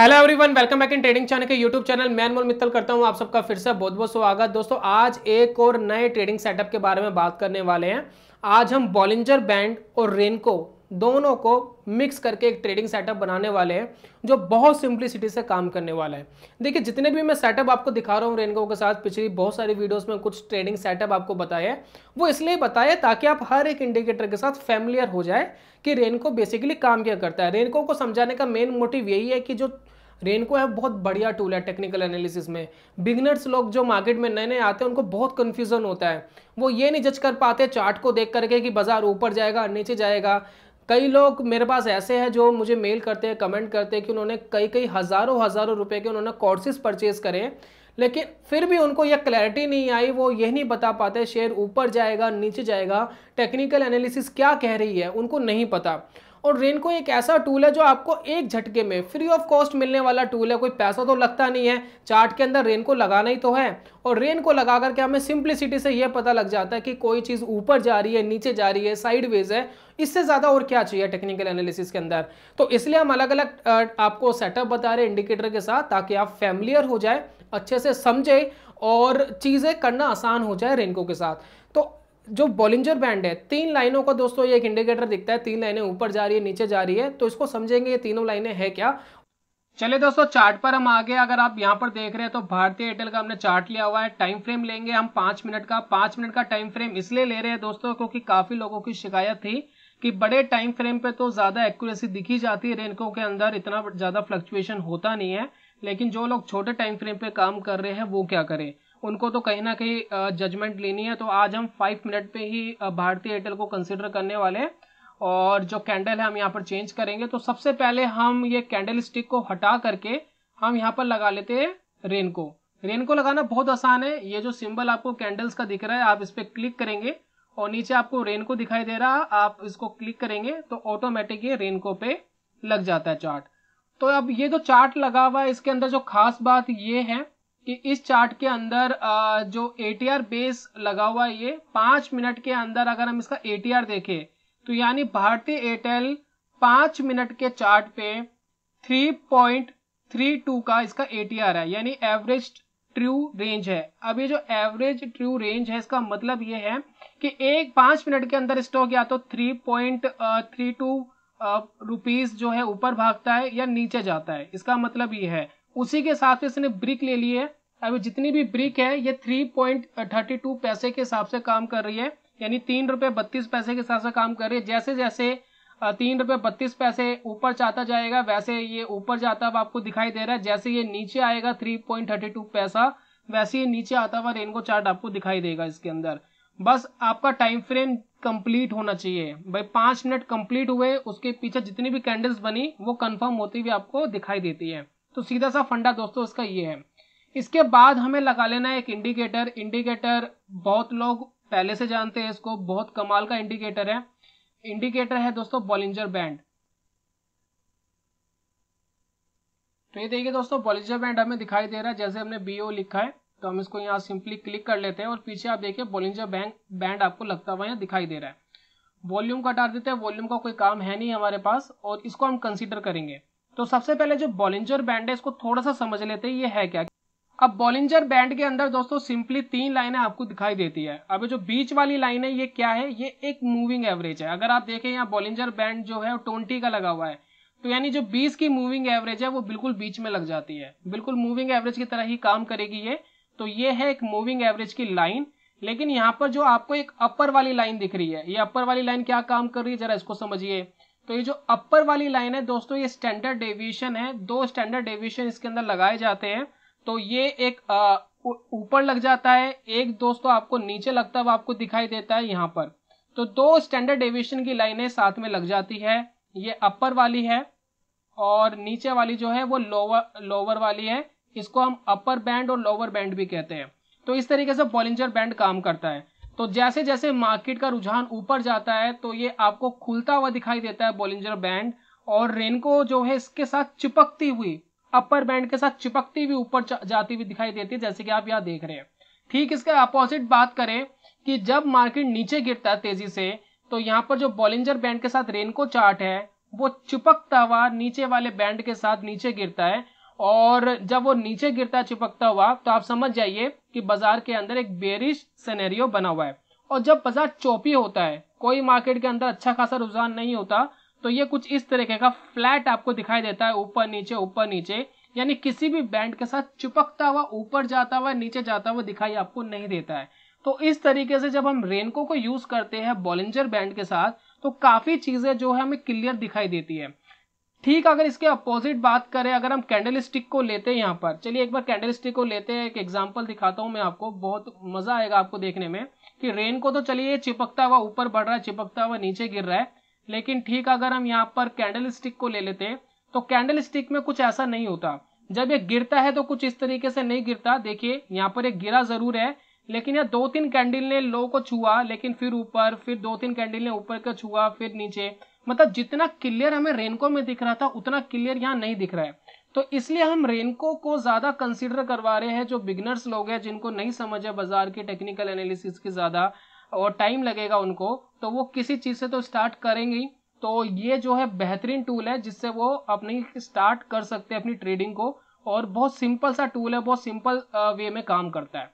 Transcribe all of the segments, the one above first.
hello everyone welcome back in trading channel के YouTube channel मैं अनमोल मित्तल करता हूं आप सबका फिर से बहुत बहुत स्वागत दोस्तों आज एक और नए ट्रेडिंग सेटअप के बारे में बात करने वाले हैं आज हम बॉलिंजर बैंड और रेनको दोनों को मिक्स करके एक ट्रेडिंग सेटअप बनाने वाले हैं जो बहुत सिंप्लिसिटी से काम करने वाला है देखिए जितने भी मैं सेटअप आपको दिखा रहा हूँ रेनगो के साथ पिछली बहुत सारी वीडियोस में कुछ ट्रेडिंग सेटअप आपको बताया वो इसलिए बताए ताकि आप हर एक इंडिकेटर के साथ फैमिलियर हो जाए कि रेनको बेसिकली काम क्या करता है रेनको को समझाने का मेन मोटिव यही है कि जो रेनको है बहुत बढ़िया टूल है टेक्निकल एनालिसिस में बिगनर्स लोग जो मार्केट में नए नए आते हैं उनको बहुत कन्फ्यूजन होता है वो ये नहीं जज कर पाते चार्ट को देख करके कि बाजार ऊपर जाएगा नीचे जाएगा कई लोग मेरे पास ऐसे हैं जो मुझे मेल करते हैं कमेंट करते हैं कि उन्होंने कई कई हज़ारों हज़ारों रुपए के उन्होंने कोर्सेज़ परचेज़ करे लेकिन फिर भी उनको यह क्लैरिटी नहीं आई वो ये नहीं बता पाते शेयर ऊपर जाएगा नीचे जाएगा टेक्निकल एनालिसिस क्या कह रही है उनको नहीं पता और रेनको एक ऐसा टूल है जो आपको एक झटके में फ्री ऑफ कॉस्ट मिलने वाला टूल है कोई पैसा तो लगता नहीं है चार्ट के अंदर रेनको लगाना ही तो है और रेन को लगा करके हमें सिंप्लिसिटी से यह पता लग जाता है कि कोई चीज़ ऊपर जा रही है नीचे जा रही है साइडवेज है इससे ज़्यादा और क्या चाहिए टेक्निकल एनालिसिस के अंदर तो इसलिए हम अलग अलग आपको सेटअप बता रहे इंडिकेटर के साथ ताकि आप फैमिलियर हो जाए अच्छे से समझे और चीज़ें करना आसान हो जाए रेनको के साथ तो जो बॉलिंजर बैंड है तीन लाइनों का दोस्तों ये एक इंडिकेटर दिखता है तीन लाइनें ऊपर जा रही है नीचे जा रही है तो इसको समझेंगे ये तीनों लाइनें है क्या चलिए दोस्तों चार्ट पर हम आगे अगर आप यहाँ पर देख रहे हैं तो भारतीय एयरटेल का हमने चार्ट लिया हुआ है टाइम फ्रेम लेंगे हम पांच मिनट का पांच मिनट का टाइम फ्रेम इसलिए ले रहे हैं दोस्तों क्योंकि काफी लोगों की शिकायत थी कि बड़े टाइम फ्रेम पे तो ज्यादा एक्यूरेसी दिखी जाती है रेनकों के अंदर इतना ज्यादा फ्लक्चुएशन होता नहीं है लेकिन जो लोग छोटे टाइम फ्रेम पे काम कर रहे हैं वो क्या करें उनको तो कहीं ना कहीं जजमेंट लेनी है तो आज हम फाइव मिनट पे ही भारतीय एयरटेल को कंसिडर करने वाले हैं और जो कैंडल है हम यहाँ पर चेंज करेंगे तो सबसे पहले हम ये कैंडल स्टिक को हटा करके हम यहाँ पर लगा लेते हैं रेन को रेन को लगाना बहुत आसान है ये जो सिंबल आपको कैंडल्स का दिख रहा है आप इस पर क्लिक करेंगे और नीचे आपको रेन को दिखाई दे रहा आप इसको क्लिक करेंगे तो ऑटोमेटिक ये रेनको पे लग जाता है चार्ट तो अब ये जो चार्ट लगा हुआ है इसके अंदर जो खास बात ये है कि इस चार्ट के अंदर जो एटीआर बेस लगा हुआ है ये पांच मिनट के अंदर अगर हम इसका एटीआर देखें तो यानी भारतीय एयरटेल पांच मिनट के चार्ट पे 3.32 का इसका एटीआर है यानी एवरेज ट्रू रेंज है अब ये जो एवरेज ट्रू रेंज है इसका मतलब ये है कि एक पांच मिनट के अंदर स्टॉक या तो टू रुपीज जो है ऊपर भागता है या नीचे जाता है इसका मतलब ये है उसी के साथ इसने ब्रिक ले लिए है अभी जितनी भी ब्रिक है ये थ्री पॉइंट थर्टी टू पैसे के हिसाब से काम कर रही है यानी तीन रुपये बत्तीस पैसे के हिसाब से काम कर रही है जैसे जैसे तीन रुपये बत्तीस पैसे ऊपर जाता जाएगा वैसे ये ऊपर जाता हुआ आपको दिखाई दे रहा है जैसे ये नीचे आएगा थ्री पॉइंट थर्टी टू पैसा वैसे ये नीचे आता हुआ रेनबो चार्ट आपको दिखाई देगा इसके अंदर बस आपका टाइम फ्रेम कंप्लीट होना चाहिए भाई पांच मिनट कंप्लीट हुए उसके पीछे जितनी भी कैंडल्स बनी वो कंफर्म होती हुई आपको दिखाई देती है तो सीधा सा फंडा दोस्तों इसका ये है इसके बाद हमें लगा लेना है एक इंडिकेटर इंडिकेटर बहुत लोग पहले से जानते हैं इसको बहुत कमाल का इंडिकेटर है इंडिकेटर है दोस्तों बॉलिंजर बैंड तो ये देखिए दोस्तों बॉलिंजर बैंड हमें दिखाई दे रहा है जैसे हमने बीओ लिखा है तो हम इसको यहाँ सिंपली क्लिक कर लेते हैं और पीछे आप देखिए बॉलिंजर बैंड बैंड आपको लगता हुआ यहाँ दिखाई दे रहा है वॉल्यूम का डाल देते हैं वॉल्यूम का कोई काम है नहीं हमारे पास और इसको हम कंसिडर करेंगे तो सबसे पहले जो बॉलिंजर बैंड है इसको थोड़ा सा समझ लेते हैं ये है क्या अब बॉलिंजर बैंड के अंदर दोस्तों सिंपली तीन लाइनें आपको दिखाई देती है अब जो बीच वाली लाइन है ये क्या है ये एक मूविंग एवरेज है अगर आप देखें यहाँ बॉलिंजर बैंड जो है ट्वेंटी का लगा हुआ है तो यानी जो 20 की मूविंग एवरेज है वो बिल्कुल बीच में लग जाती है बिल्कुल मूविंग एवरेज की तरह ही काम करेगी ये तो ये है एक मूविंग एवरेज की लाइन लेकिन यहाँ पर जो आपको एक अपर वाली लाइन दिख रही है ये अपर वाली लाइन क्या काम कर रही है जरा इसको समझिए तो ये जो अपर वाली लाइन है दोस्तों ये स्टैंडर्ड डेविएशन है दो स्टैंडर्ड डेविएशन इसके अंदर लगाए जाते हैं तो ये एक ऊपर लग जाता है एक दोस्तों तो आपको नीचे लगता हुआ आपको दिखाई देता है यहाँ पर तो दो स्टैंडर्ड एविएशन की लाइनें साथ में लग जाती है ये अपर वाली है और नीचे वाली जो है वो लोअर लोअर वाली है इसको हम अपर बैंड और लोअर बैंड भी कहते हैं तो इस तरीके से बॉलिंजर बैंड काम करता है तो जैसे जैसे मार्केट का रुझान ऊपर जाता है तो ये आपको खुलता हुआ दिखाई देता है बॉलिंजर बैंड और रेनको जो है इसके साथ चिपकती हुई अपर बैंड के साथ चिपकती हुई ऊपर जाती हुई दिखाई देती है जैसे कि आप यहाँ देख रहे हैं ठीक इसके अपोजिट बात करें कि जब मार्केट नीचे गिरता है तेजी से तो यहाँ पर जो बॉलिंजर बैंड के साथ रेनको चार्ट है वो चिपकता हुआ नीचे वाले बैंड के साथ नीचे गिरता है और जब वो नीचे गिरता है चिपकता हुआ तो आप समझ जाइए कि बाजार के अंदर एक बेरिश सिनेरियो बना हुआ है और जब बाजार चौपी होता है कोई मार्केट के अंदर अच्छा खासा रुझान नहीं होता तो ये कुछ इस तरीके का फ्लैट आपको दिखाई देता है ऊपर नीचे ऊपर नीचे यानी किसी भी बैंड के साथ चिपकता हुआ ऊपर जाता हुआ नीचे जाता हुआ दिखाई आपको नहीं देता है तो इस तरीके से जब हम रेनको को यूज करते हैं बॉलेंजर बैंड के साथ तो काफी चीजें जो है हमें क्लियर दिखाई देती है ठीक अगर इसके अपोजिट बात करें अगर हम कैंडल स्टिक को लेते हैं यहाँ पर चलिए एक बार कैंडल स्टिक को लेते हैं एक एग्जाम्पल दिखाता हूँ मैं आपको बहुत मजा आएगा आपको देखने में कि रेन को तो चलिए चिपकता हुआ ऊपर बढ़ रहा है चिपकता हुआ नीचे गिर रहा है लेकिन ठीक अगर हम यहाँ पर कैंडल स्टिक को ले लेते तो कैंडल स्टिक में कुछ ऐसा नहीं होता जब ये गिरता है तो कुछ इस तरीके से नहीं गिरता देखिए यहाँ पर एक गिरा जरूर है लेकिन यह दो तीन कैंडल ने लो को छुआ लेकिन फिर ऊपर फिर दो तीन कैंडल ने ऊपर का छुआ फिर नीचे मतलब जितना क्लियर हमें रेनको में दिख रहा था उतना क्लियर यहाँ नहीं दिख रहा है तो इसलिए हम रेनको को ज़्यादा कंसिडर करवा रहे हैं जो बिगनर्स लोग हैं जिनको नहीं समझ है बाजार के टेक्निकल एनालिसिस की ज़्यादा और टाइम लगेगा उनको तो वो किसी चीज़ से तो स्टार्ट करेंगे तो ये जो है बेहतरीन टूल है जिससे वो अपनी स्टार्ट कर सकते हैं अपनी ट्रेडिंग को और बहुत सिंपल सा टूल है बहुत सिंपल वे में काम करता है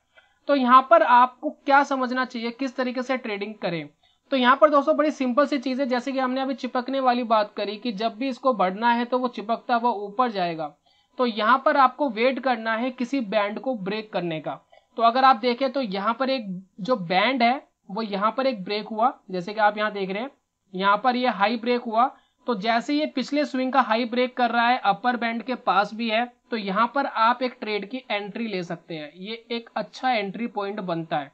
तो यहाँ पर आपको क्या समझना चाहिए किस तरीके से ट्रेडिंग करें तो यहाँ पर दोस्तों बड़ी सिंपल सी चीज़ है जैसे कि हमने अभी चिपकने वाली बात करी कि जब भी इसको बढ़ना है तो वो चिपकता हुआ ऊपर जाएगा तो यहाँ पर आपको वेट करना है किसी बैंड को ब्रेक करने का तो अगर आप देखें तो यहाँ पर एक जो बैंड है वो यहाँ पर एक ब्रेक हुआ जैसे कि आप यहाँ देख रहे हैं यहाँ पर ये हाई ब्रेक हुआ तो जैसे ये पिछले स्विंग का हाई ब्रेक कर रहा है अपर बैंड के पास भी है तो यहाँ पर आप एक ट्रेड की एंट्री ले सकते हैं ये एक अच्छा एंट्री पॉइंट बनता है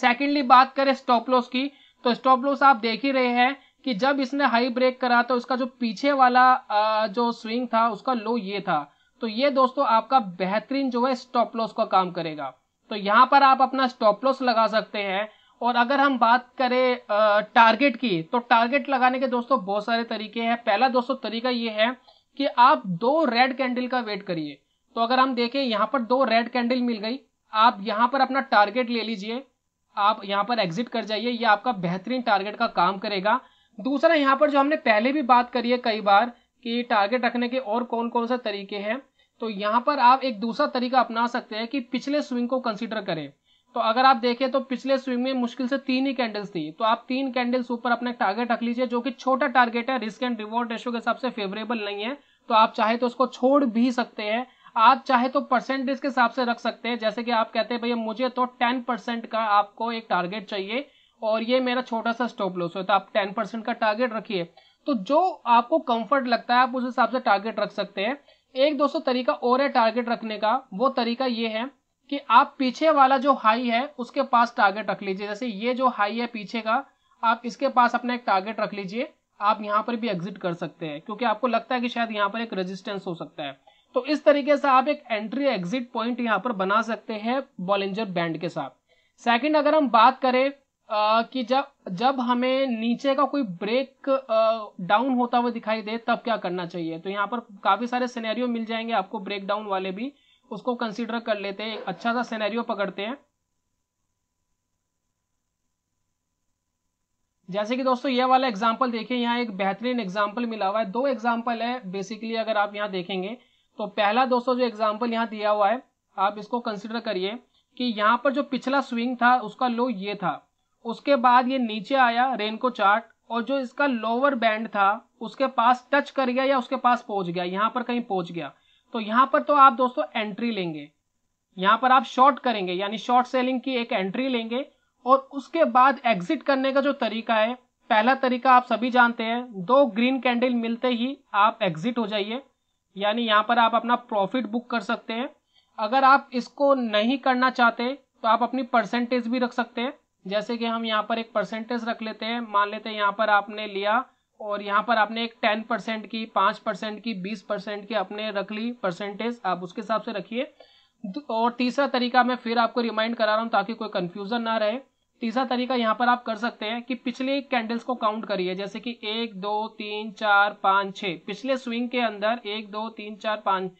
सेकेंडली बात करें स्टॉप लॉस की तो स्टॉप लॉस आप देख ही रहे हैं कि जब इसने हाई ब्रेक करा तो उसका जो पीछे वाला जो स्विंग था उसका लो ये था तो ये दोस्तों आपका बेहतरीन जो है स्टॉप लॉस का काम करेगा तो यहाँ पर आप अपना स्टॉप लॉस लगा सकते हैं और अगर हम बात करें टारगेट की तो टारगेट लगाने के दोस्तों बहुत सारे तरीके हैं पहला दोस्तों तरीका ये है कि आप दो रेड कैंडल का वेट करिए तो अगर हम देखें यहाँ पर दो रेड कैंडल मिल गई आप यहाँ पर अपना टारगेट ले लीजिए आप यहाँ पर एग्जिट कर जाइए ये आपका बेहतरीन टारगेट का काम करेगा दूसरा यहाँ पर जो हमने पहले भी बात करी है कई बार कि टारगेट रखने के और कौन कौन से तरीके हैं तो यहाँ पर आप एक दूसरा तरीका अपना सकते हैं कि पिछले स्विंग को कंसिडर करें तो अगर आप देखें तो पिछले स्विंग में मुश्किल से तीन ही कैंडल्स थी तो आप तीन कैंडल्स ऊपर अपना टारगेट रख लीजिए जो कि छोटा टारगेट है रिस्क एंड रिवॉर्ड रेशो के हिसाब से फेवरेबल नहीं है तो आप चाहे तो उसको छोड़ भी सकते हैं आप चाहे तो परसेंटेज के हिसाब से रख सकते हैं जैसे कि आप कहते हैं भैया मुझे तो टेन परसेंट का आपको एक टारगेट चाहिए और ये मेरा छोटा सा स्टॉप लॉस है तो आप टेन परसेंट का टारगेट रखिए तो जो आपको कंफर्ट लगता है आप उस हिसाब से टारगेट रख सकते हैं एक दोस्तों तरीका और है टारगेट रखने का वो तरीका ये है कि आप पीछे वाला जो हाई है उसके पास टारगेट रख लीजिए जैसे ये जो हाई है पीछे का आप इसके पास अपना एक टारगेट रख लीजिए आप यहाँ पर भी एग्जिट कर सकते हैं क्योंकि आपको लगता है कि शायद यहाँ पर एक रेजिस्टेंस हो सकता है तो इस तरीके से आप एक एंट्री एग्जिट पॉइंट यहाँ पर बना सकते हैं बॉलेंजर बैंड के साथ सेकंड अगर हम बात करें आ, कि जब जब हमें नीचे का कोई ब्रेक डाउन होता हुआ दिखाई दे तब क्या करना चाहिए तो यहाँ पर काफी सारे सिनेरियो मिल जाएंगे आपको ब्रेक डाउन वाले भी उसको कंसीडर कर लेते हैं अच्छा सा सिनेरियो पकड़ते हैं जैसे कि दोस्तों यह वाला एग्जाम्पल देखिए यहाँ एक बेहतरीन एग्जाम्पल मिला हुआ है दो एग्जाम्पल है बेसिकली अगर आप यहाँ देखेंगे तो पहला दोस्तों जो एग्जाम्पल यहाँ दिया हुआ है आप इसको कंसिडर करिए कि यहाँ पर जो पिछला स्विंग था उसका लो ये था उसके बाद ये नीचे आया रेनको चार्ट और जो इसका लोअर बैंड था उसके पास टच कर गया या उसके पास पहुंच गया यहाँ पर कहीं पहुंच गया तो यहां पर तो आप दोस्तों एंट्री लेंगे यहां पर आप शॉर्ट करेंगे यानी शॉर्ट सेलिंग की एक एंट्री लेंगे और उसके बाद एग्जिट करने का जो तरीका है पहला तरीका आप सभी जानते हैं दो ग्रीन कैंडल मिलते ही आप एग्जिट हो जाइए यानी यहाँ पर आप अपना प्रॉफिट बुक कर सकते हैं अगर आप इसको नहीं करना चाहते तो आप अपनी परसेंटेज भी रख सकते हैं जैसे कि हम यहाँ पर एक परसेंटेज रख लेते हैं मान लेते हैं यहाँ पर आपने लिया और यहाँ पर आपने एक टेन परसेंट की पाँच परसेंट की बीस परसेंट की आपने रख ली परसेंटेज आप उसके हिसाब से रखिए और तीसरा तरीका मैं फिर आपको रिमाइंड करा रहा हूँ ताकि कोई कन्फ्यूज़न ना रहे तीसरा तरीका यहाँ पर आप कर सकते हैं कि पिछले कैंडल्स को काउंट करिए जैसे कि एक दो तीन चार पाँच छः पिछले स्विंग के अंदर एक दो तीन चार पाँच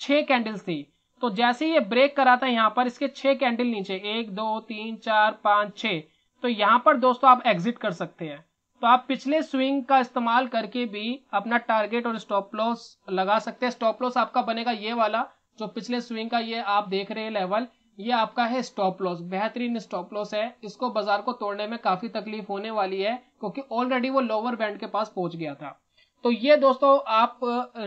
छः कैंडल्स थी तो जैसे ये ब्रेक करा था यहाँ पर इसके छह कैंडल नीचे एक दो तीन चार पाँच छः तो यहाँ पर दोस्तों आप एग्जिट कर सकते हैं तो आप पिछले स्विंग का इस्तेमाल करके भी अपना टारगेट और स्टॉप लॉस लगा सकते हैं स्टॉप लॉस आपका बनेगा ये वाला जो पिछले स्विंग का ये आप देख रहे हैं लेवल ये आपका है स्टॉप लॉस बेहतरीन स्टॉप लॉस है इसको बाजार को तोड़ने में काफी तकलीफ होने वाली है क्योंकि ऑलरेडी वो लोअर बैंड के पास पहुंच गया था तो ये दोस्तों आप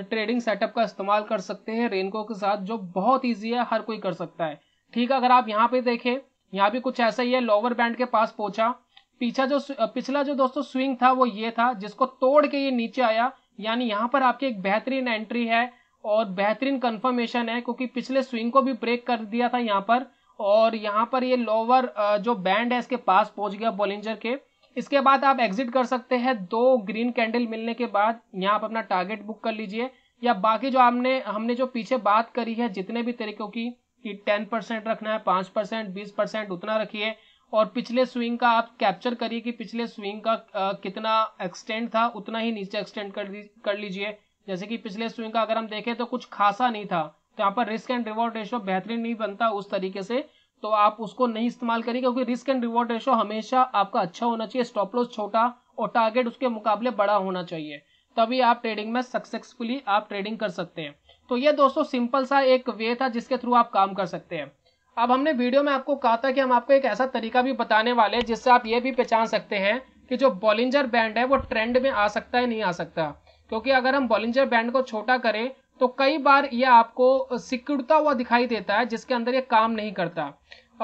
ट्रेडिंग सेटअप का इस्तेमाल कर सकते हैं रेनको के साथ जो बहुत ईजी है हर कोई कर सकता है ठीक है अगर आप यहाँ पे देखें यहाँ भी कुछ ऐसा ही है लोअर बैंड के पास पहुंचा पीछा जो पिछला जो दोस्तों स्विंग था वो ये था जिसको तोड़ के ये नीचे आया यानी यहाँ पर आपकी एक बेहतरीन एंट्री है और बेहतरीन कंफर्मेशन है क्योंकि पिछले स्विंग को भी ब्रेक कर दिया था यहाँ पर और यहाँ पर ये लोअर जो बैंड है इसके पास पहुंच गया बोलिंजर के इसके बाद आप एग्जिट कर सकते हैं दो ग्रीन कैंडल मिलने के बाद यहाँ आप अपना टारगेट बुक कर लीजिए या बाकी जो आपने हमने जो पीछे बात करी है जितने भी तरीकों की कि टेन परसेंट रखना है पांच परसेंट बीस परसेंट उतना रखिए और पिछले स्विंग का आप कैप्चर करिए कि पिछले स्विंग का आ, कितना एक्सटेंड था उतना ही नीचे एक्सटेंड कर कर लीजिए जैसे कि पिछले स्विंग का अगर हम देखें तो कुछ खासा नहीं था तो यहाँ पर रिस्क एंड रिवॉर्ड रेशो बेहतरीन नहीं बनता उस तरीके से तो आप उसको नहीं इस्तेमाल करिए क्योंकि रिस्क एंड रिवॉर्ड रेशो हमेशा आपका अच्छा होना चाहिए स्टॉप लॉस छोटा और टारगेट उसके मुकाबले बड़ा होना चाहिए तभी आप ट्रेडिंग में सक्सेसफुली आप ट्रेडिंग कर सकते हैं तो ये दोस्तों सिंपल सा एक वे था जिसके थ्रू आप काम कर सकते हैं अब हमने वीडियो में आपको कहा था कि हम आपको एक ऐसा तरीका भी बताने वाले हैं जिससे आप ये भी पहचान सकते हैं कि जो बॉलिंजर बैंड है वो ट्रेंड में आ सकता है नहीं आ सकता क्योंकि अगर हम बॉलिंजर बैंड को छोटा करें तो कई बार ये आपको सिकुड़ता हुआ दिखाई देता है जिसके अंदर ये काम नहीं करता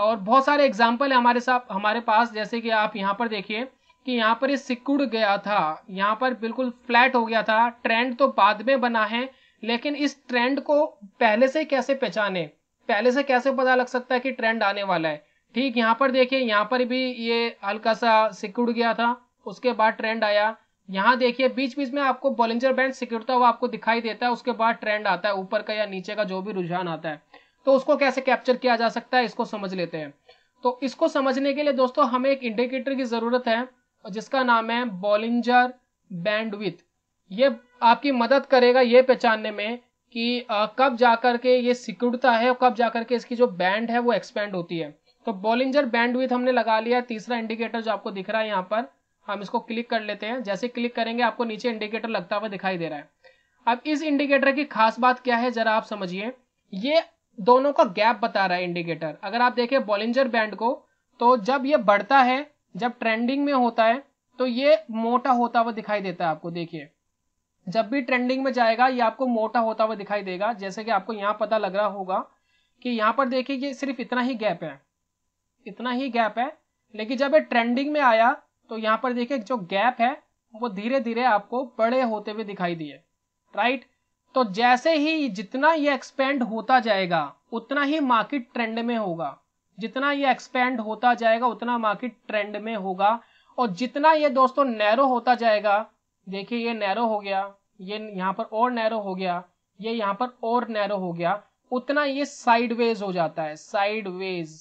और बहुत सारे एग्जाम्पल है हमारे साथ हमारे पास जैसे कि आप यहाँ पर देखिए कि यहाँ पर ये सिकुड़ गया था यहाँ पर बिल्कुल फ्लैट हो गया था ट्रेंड तो बाद में बना है लेकिन इस ट्रेंड को पहले से कैसे पहचाने पहले से कैसे पता लग सकता है कि ट्रेंड आने वाला है ठीक यहाँ पर देखिए यहाँ पर भी ये हल्का सा सिकुड़ गया था उसके बाद ट्रेंड आया यहाँ देखिए बीच बीच में आपको बॉलिंजर बैंड सिकुड़ता हुआ आपको दिखाई देता है उसके बाद ट्रेंड आता है ऊपर का या नीचे का जो भी रुझान आता है तो उसको कैसे कैप्चर किया जा सकता है इसको समझ लेते हैं तो इसको समझने के लिए दोस्तों हमें एक इंडिकेटर की ज़रूरत है जिसका नाम है बॉलिंजर बैंडविथ ये आपकी मदद करेगा ये पहचानने में कि कब जाकर के ये सिकुड़ता है और कब जाकर के इसकी जो बैंड है वो एक्सपेंड होती है तो बॉलिंजर बैंड विथ हमने लगा लिया तीसरा इंडिकेटर जो आपको दिख रहा है यहाँ पर हम इसको क्लिक कर लेते हैं जैसे क्लिक करेंगे आपको नीचे इंडिकेटर लगता हुआ दिखाई दे रहा है अब इस इंडिकेटर की खास बात क्या है जरा आप समझिए ये दोनों का गैप बता रहा है इंडिकेटर अगर आप देखें बॉलिंजर बैंड को तो जब ये बढ़ता है जब ट्रेंडिंग में होता है तो ये मोटा होता हुआ दिखाई देता है आपको देखिए जब भी ट्रेंडिंग में जाएगा ये आपको मोटा होता हुआ दिखाई देगा जैसे कि आपको यहाँ पता लग रहा होगा कि यहाँ पर देखिए ये सिर्फ इतना ही गैप है इतना ही गैप है लेकिन जब ये ट्रेंडिंग में आया तो यहाँ पर देखिए जो गैप है वो धीरे धीरे आपको बड़े होते हुए दिखाई दिए राइट तो जैसे ही जितना ये एक्सपेंड होता जाएगा उतना ही मार्केट ट्रेंड में होगा जितना ये एक्सपेंड होता जाएगा उतना मार्केट ट्रेंड में होगा और जितना ये दोस्तों नैरो होता जाएगा देखिए ये नैरो हो गया ये यहाँ पर और नैरो हो गया ये यहाँ पर और नैरो हो गया उतना ये साइडवेज हो जाता है साइडवेज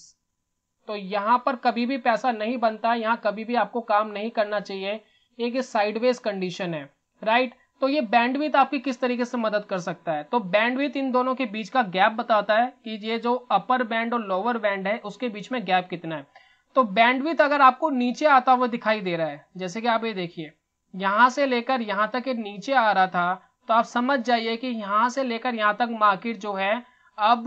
तो यहाँ पर कभी भी पैसा नहीं बनता यहाँ कभी भी आपको काम नहीं करना चाहिए एक ये साइडवेज कंडीशन है राइट तो ये बैंडविथ आपकी किस तरीके से मदद कर सकता है तो बैंडविथ इन दोनों के बीच का गैप बताता है कि ये जो अपर बैंड और लोअर बैंड है उसके बीच में गैप कितना है तो बैंडविथ अगर आपको नीचे आता हुआ दिखाई दे रहा है जैसे कि आप ये देखिए यहाँ से लेकर यहाँ तक ये नीचे आ रहा था तो आप समझ जाइए कि यहाँ से लेकर यहाँ तक मार्केट जो है अब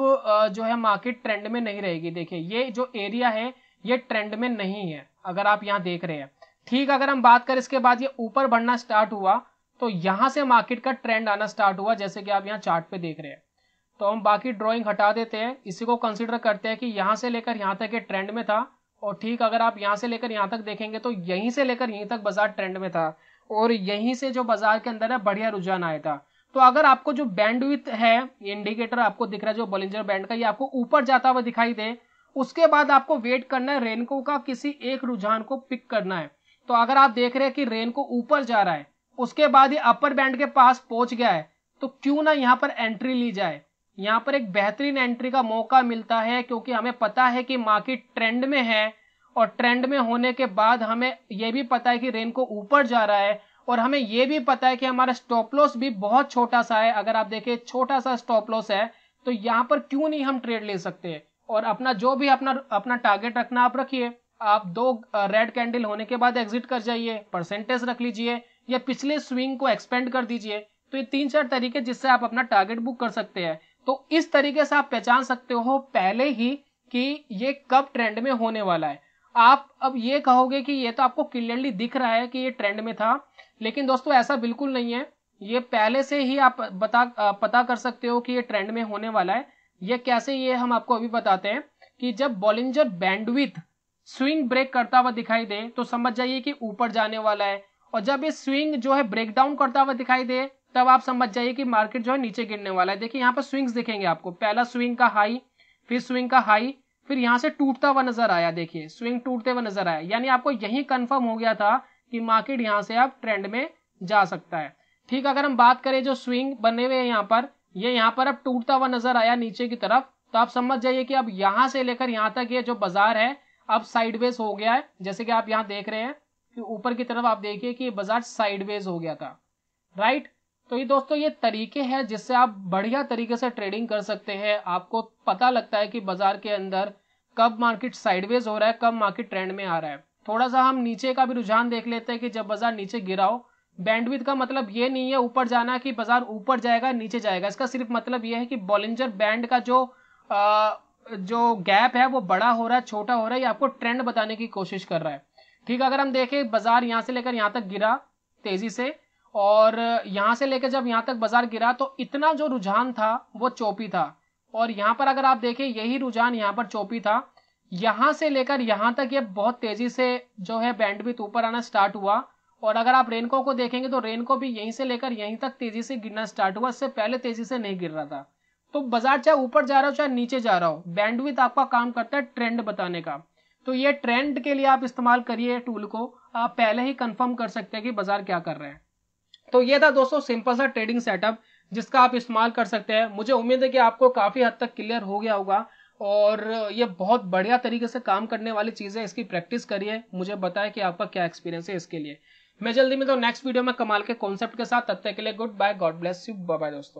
जो है मार्केट ट्रेंड में नहीं रहेगी देखिए ये जो एरिया है ये ट्रेंड में नहीं है अगर आप यहाँ देख रहे हैं ठीक अगर हम बात करें इसके बाद ये ऊपर बढ़ना स्टार्ट हुआ तो यहाँ से मार्केट का ट्रेंड आना स्टार्ट हुआ जैसे कि आप यहाँ चार्ट पे देख रहे हैं तो हम बाकी ड्राइंग हटा देते हैं इसी को कंसिडर करते हैं कि यहाँ से लेकर यहाँ तक ये ट्रेंड में था और ठीक अगर आप यहाँ से लेकर यहाँ तक देखेंगे तो यहीं से लेकर यहीं तक बाजार ट्रेंड में था और यहीं से जो बाजार के अंदर है बढ़िया रुझान आया था तो अगर आपको जो बैंडविथ है इंडिकेटर आपको दिख रहा है जो बलिंजर बैंड का ये आपको ऊपर जाता हुआ दिखाई दे उसके बाद आपको वेट करना है रेनको का किसी एक रुझान को पिक करना है तो अगर आप देख रहे हैं कि रेनको ऊपर जा रहा है उसके बाद ये अपर बैंड के पास पहुंच गया है तो क्यों ना यहाँ पर एंट्री ली जाए यहाँ पर एक बेहतरीन एंट्री का मौका मिलता है क्योंकि हमें पता है कि मार्केट ट्रेंड में है और ट्रेंड में होने के बाद हमें यह भी पता है कि रेनको ऊपर जा रहा है और हमें यह भी पता है कि हमारा स्टॉप लॉस भी बहुत छोटा सा है अगर आप देखें छोटा सा स्टॉप लॉस है तो यहाँ पर क्यों नहीं हम ट्रेड ले सकते और अपना जो भी अपना अपना टारगेट रखना आप रखिए आप दो रेड कैंडल होने के बाद एग्जिट कर जाइए परसेंटेज रख लीजिए या पिछले स्विंग को एक्सपेंड कर दीजिए तो ये तीन चार तरीके जिससे आप अपना टारगेट बुक कर सकते हैं तो इस तरीके से आप पहचान सकते हो पहले ही कि ये कब ट्रेंड में होने वाला है आप अब ये कहोगे कि ये तो आपको क्लियरली दिख रहा है कि ये ट्रेंड में था लेकिन दोस्तों ऐसा बिल्कुल नहीं है ये पहले से ही आप बता पता कर सकते हो कि ये ट्रेंड में होने वाला है ये कैसे ये हम आपको अभी बताते हैं कि जब बॉलिंजर बैंडविथ स्विंग ब्रेक करता हुआ दिखाई दे तो समझ जाइए कि ऊपर जाने वाला है और जब ये स्विंग जो है ब्रेक डाउन करता हुआ दिखाई दे तब आप समझ जाइए कि मार्केट जो है नीचे गिरने वाला है देखिए यहाँ पर स्विंग्स दिखेंगे आपको पहला स्विंग का हाई फिर स्विंग का हाई फिर यहां से टूटता हुआ नजर आया देखिए स्विंग टूटते हुए नजर आया यानी आपको यही कंफर्म हो गया था कि मार्केट यहां से आप ट्रेंड में जा सकता है ठीक अगर हम बात करें जो स्विंग बने हुए हैं यहाँ पर ये यह यहाँ पर अब टूटता हुआ नजर आया नीचे की तरफ तो आप समझ जाइए कि अब यहां से लेकर यहाँ तक ये यह जो बाजार है अब साइडवेज हो गया है जैसे कि आप यहाँ देख रहे हैं कि ऊपर की तरफ आप देखिए कि बाजार साइडवेज हो गया था राइट तो ये दोस्तों ये तरीके हैं जिससे आप बढ़िया तरीके से ट्रेडिंग कर सकते हैं आपको पता लगता है कि बाजार के अंदर कब मार्केट साइडवेज हो रहा है कब मार्केट ट्रेंड में आ रहा है थोड़ा सा हम नीचे का भी रुझान देख लेते हैं कि जब बाजार नीचे गिराओ बैंडविथ का मतलब ये नहीं है ऊपर जाना कि बाजार ऊपर जाएगा नीचे जाएगा इसका सिर्फ मतलब ये है कि बॉलिंजर बैंड का जो आ, जो गैप है वो बड़ा हो रहा है छोटा हो रहा है ये आपको ट्रेंड बताने की कोशिश कर रहा है ठीक अगर हम देखें बाजार यहाँ से लेकर यहाँ तक गिरा तेजी से और यहाँ से लेकर जब यहाँ तक बाजार गिरा तो इतना जो रुझान था वो चौपी था और यहाँ पर अगर आप देखें यही रुझान यहाँ पर चौपी था यहाँ से लेकर यहाँ तक ये यह बहुत तेजी से जो है बैंडविथ ऊपर आना स्टार्ट हुआ और अगर आप रेनको को देखेंगे तो रेनको भी यहीं से लेकर यहीं तक तेजी से गिरना स्टार्ट हुआ इससे पहले तेजी से नहीं गिर रहा था तो बाजार चाहे ऊपर जा रहा हो चाहे नीचे जा रहा हो बैंडविथ आपका काम करता है ट्रेंड बताने का तो ये ट्रेंड के लिए आप इस्तेमाल करिए टूल को आप पहले ही कंफर्म कर सकते हैं कि बाजार क्या कर रहे हैं तो ये था दोस्तों सिंपल सा ट्रेडिंग सेटअप जिसका आप इस्तेमाल कर सकते हैं मुझे उम्मीद है कि आपको काफ़ी हद तक क्लियर हो गया होगा और ये बहुत बढ़िया तरीके से काम करने वाली चीज़ है इसकी प्रैक्टिस करिए मुझे बताएं कि आपका क्या एक्सपीरियंस है इसके लिए मैं जल्दी में तो नेक्स्ट वीडियो में कमाल के कॉन्सेप्ट के साथ तब तक के लिए good bye God bless you bye दोस्तों